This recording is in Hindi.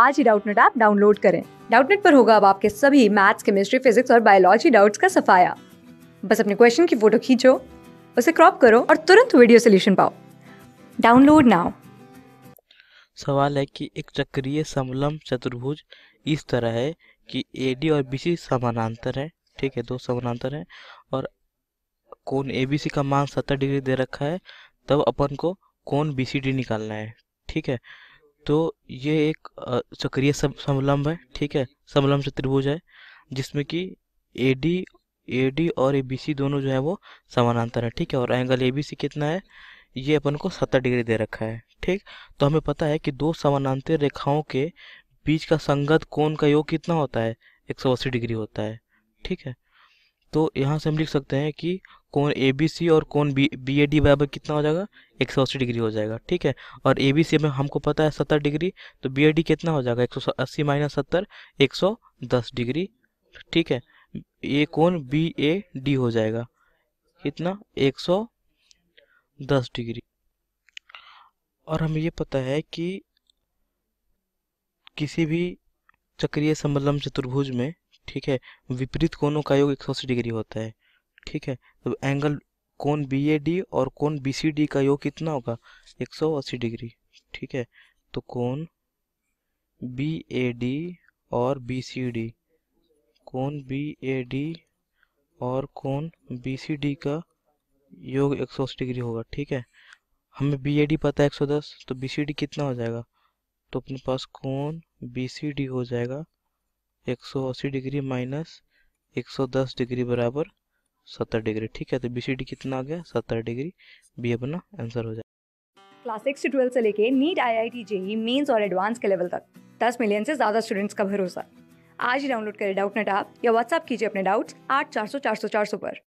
आज ही डाउटनेट ऐप डाउनलोड करें डाउटनेट पर होगा अब आपके सभी मैथ्स केमिस्ट्री फिजिक्स और बायोलॉजी डाउट्स का सफाया बस अपने क्वेश्चन की फोटो खींचो उसे क्रॉप करो और तुरंत वीडियो सोल्यूशन पाओ डाउनलोड नाउ सवाल है कि एक चक्रीय समलम चतुर्भुज इस तरह है कि ए डी और बी सी समानांतर है ठीक है दो समानांतर है और कोण सी का मान सत्तर डिग्री दे रखा है तब अपन को कोण डी निकालना है ठीक है तो ये एक चक्रीय समलम्ब है ठीक है समलम्ब से त्रिभुज है जिसमें कि ए डी ए डी और ए बी सी दोनों जो है वो समानांतर है ठीक है और एंगल ए बी सी कितना है ये अपन को सत्तर डिग्री दे रखा है ठीक तो हमें पता है कि दो समानांतर रेखाओं के बीच का संगत कोण का योग कितना होता है एक सौ अस्सी डिग्री होता है ठीक है तो यहाँ से हम लिख सकते हैं कि कौन ए बी सी और कौन बी बी ए डी बराबर कितना हो जाएगा एक सौ अस्सी डिग्री हो जाएगा ठीक है और ए बी सी में हमको पता है सत्तर डिग्री तो बी ए डी कितना हो जाएगा एक सौ अस्सी माइनस सत्तर एक सौ दस डिग्री ठीक है ये कौन बी ए डी हो जाएगा कितना एक सौ दस डिग्री और हमें ये पता है कि किसी भी चक्रीय समलम चतुर्भुज में ठीक है विपरीत कोनों का योग 180 डिग्री होता है ठीक है तो एंगल कोण बी ए डी और कोण बी सी डी का योग कितना होगा 180 डिग्री ठीक है तो कोण बी ए डी और बी सी डी कोण बी ए डी और कोण बी सी डी का योग 180 डिग्री होगा ठीक है हमें बी ए डी पता है 110 तो बी सी डी कितना हो जाएगा तो अपने पास कोण बी सी डी हो जाएगा 180 डिग्री माइनस 110 डिग्री बराबर 70 डिग्री ठीक है तो बी सी डी कितना आ गया 70 डिग्री बी अपना आंसर हो जाएगा क्लास सिक्स से ट्वेल्थ से लेके NEET I I T JEE mains और एडवांस के लेवल तक 10 मिलियन से ज़्यादा स्टूडेंट्स का भरोसा आज ही डाउनलोड करें डाउट नेट आप या व्हाट्सअप कीजिए अपने डाउट्स आठ चार सौ चार सौ चार सौ पर